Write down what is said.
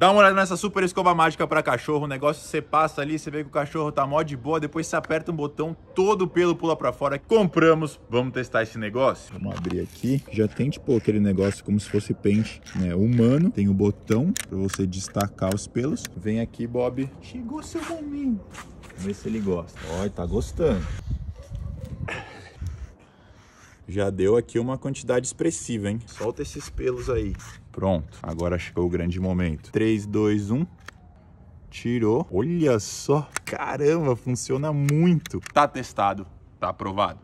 Dá uma olhada nessa super escova mágica para cachorro, o negócio você passa ali, você vê que o cachorro tá mó de boa, depois você aperta um botão, todo o pelo pula para fora. Compramos, vamos testar esse negócio? Vamos abrir aqui, já tem tipo aquele negócio como se fosse pente, né, humano. Tem o um botão para você destacar os pelos. Vem aqui, Bob. Chegou seu gominho. Vamos ver se ele gosta. Olha, tá gostando. Já deu aqui uma quantidade expressiva, hein? Solta esses pelos aí. Pronto, agora chegou o grande momento. 3, 2, 1 tirou. Olha só, caramba, funciona muito. Tá testado, tá aprovado.